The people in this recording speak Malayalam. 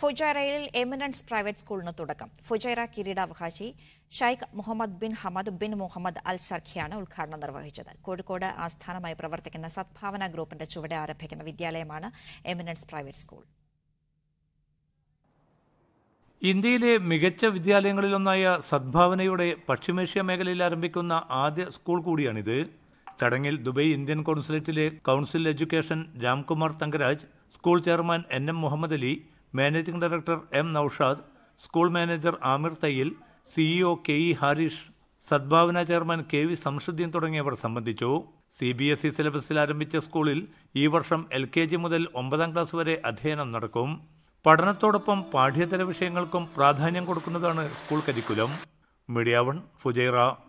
ഫുജൈറയിൽ എമിനൻസ് പ്രൈവറ്റ് സ്കൂളിന് തുടക്കം ഫുജൈറ കിരീടാവകാശി Sheikh Mohammed bin Hamad bin Mohammed Al സർഖിയാണ് ഉദ്ഘാടനം നിർവഹിച്ചത് കോഴിക്കോട് ആസ്ഥാനമായി പ്രവർത്തിക്കുന്ന സദ്ഭാവന ഗ്രൂപ്പിന്റെ ചുവടെ ആരംഭിക്കുന്ന വിദ്യാലയമാണ് എമിനൻസ് പ്രൈവറ്റ് സ്കൂൾ ഇന്ത്യയിലെ മികച്ച വിദ്യാലയങ്ങളിലൊന്നായ സദ്ഭാവനയുടെ പശ്ചിമേഷ്യ മേഖലയിൽ ആരംഭിക്കുന്ന ആദ്യ സ്കൂൾ കൂടിയാണിത് ചടങ്ങിൽ ദുബൈ ഇന്ത്യൻ കോൺസുലേറ്റിലെ council education Ramkumar Thangaraj school chairman N M Muhammad Ali managing director M Noushad school manager Amir Thayyil CEO K E Harish Sadbhavana chairman K V Shamsuddin തുടങ്ങിയവർ സംബന്ധിച്ചു സി ബി എസ് ഇ സിലബസിൽ ആരംഭിച്ച സ്കൂളിൽ ഈ വർഷം എൽ കെ ജി മുതൽ ഒമ്പതാം ക്ലാസ് വരെ അധ്യയനം നടക്കും പഠനത്തോടൊപ്പം പാഠ്യേതര വിഷയങ്ങൾക്കും പ്രാധാന്യം കൊടുക്കുന്നതാണ് school curriculum media one Fujairah